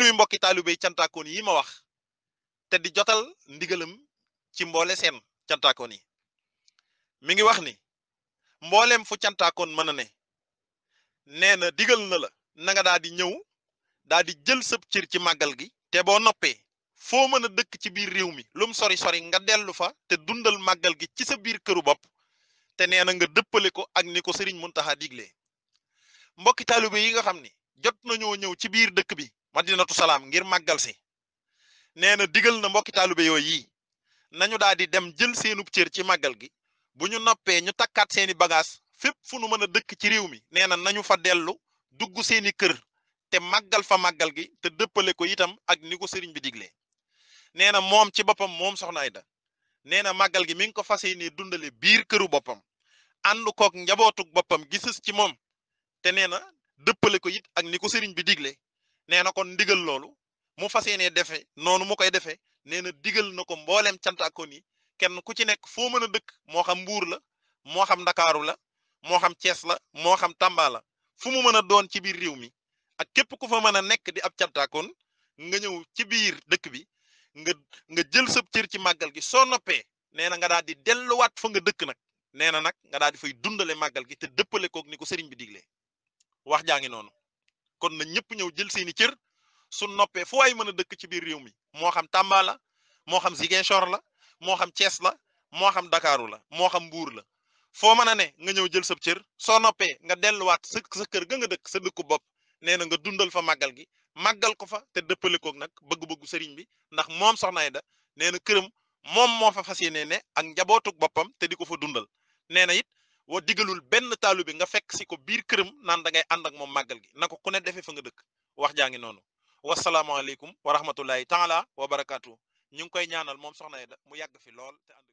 nuyu mbokki taalibe cantaakoon yi ma wax te di jotal ndigalam ci mboole seen cantaakoon yi mi ngi wax ni mboolem fu cantaakoon mën a ne nee na digal na la nanga nga di ñëw daa di jël sëb cër ci màggal gi te boo noppee foo mën a dëkk ci biir réew mi lum sori sori nga dellu fa te dundal màggal gi ci sa biir këru bopp te nee na nga dëppale ko ak ni ko sëriñ Serigne Mountakha digle mbokki taalibe yi nga xam ni jot nañoo ñëw ci biir dëkk bi madinatu salaam ngir màggal si nee na digal na mbokki taalube yooyu yi nañu daal di dem jël seenub cër ci màggal gi bu ñu noppee ñu takkaat seeni bagage fépp fu nu mën a dëkk ci réew mi nee na nañu fa dellu dugg seeni kër te màggal fa màggal gi te dëppale ko itam ak ni ko sëriñ bi diglee nee na moom ci boppam moom soxna Ayda nee na màggal gi mi ngi ko fas yéenee dundale biir këru boppam ànd kook njabootuk boppam gisës ci moom te nee na dëppale ko it ak ni ko sëriñ bi digle nee na kon ndigal loolu mu fas yéenee defe noonu mu koy defee nee na digal na ko mbooleem cant ak yi kenn ku ci nekk foo mën a dëkk moo xam mbuur la moo xam ndakaaru la moo xam cees la moo xam tàmba la fu mu mën a doon ci biir réew mi ak képp ku fa mën a nekk di ab cantaakoon nga ñëw ci biir dëkk bi nga nga jël sab cër ci màggal gi soo noppee nee na nga daal di delluwaat fo nga dëkk nag nee na nag nga daal di fay dundale màggal gi te dëppale kook ni ko sëriñ bi digle wax jaa ngi noonu kon na ñëpp ñëw jël seeni cër su noppee fu waay mën a dëkk ci biir réew mi moo xam Tamba la moo xam Ziguinchor la moo xam Thiès la moo xam Dakaaru la moo xam Mbuur la foo mën a ne nga ñëw jël sa cër soo noppee nga delluwaat sa sa kër ga nga dëkk sa dëkku bopp nee na nga dundal fa màggal gi màggal ko fa te dëppale koog nag bëgg-bëggu sëriñ bi ndax moom Soxna Aida nee na këram moom moo fa fas yéene ne ak njabootug boppam te di ko fa dundal nee na it woo digalul benn taalu bi nga fekk si ko biir këram naan da ngay ànd ak moom màggal gi na ko ku ne defee fa nga dëkk wax jaa ngi noonu wasalaamaaleykum wa rahmatullahi taala wa barakaatu ñu ngi koy ñaanal moom soxna Aida mu yàgg fi lool te ànd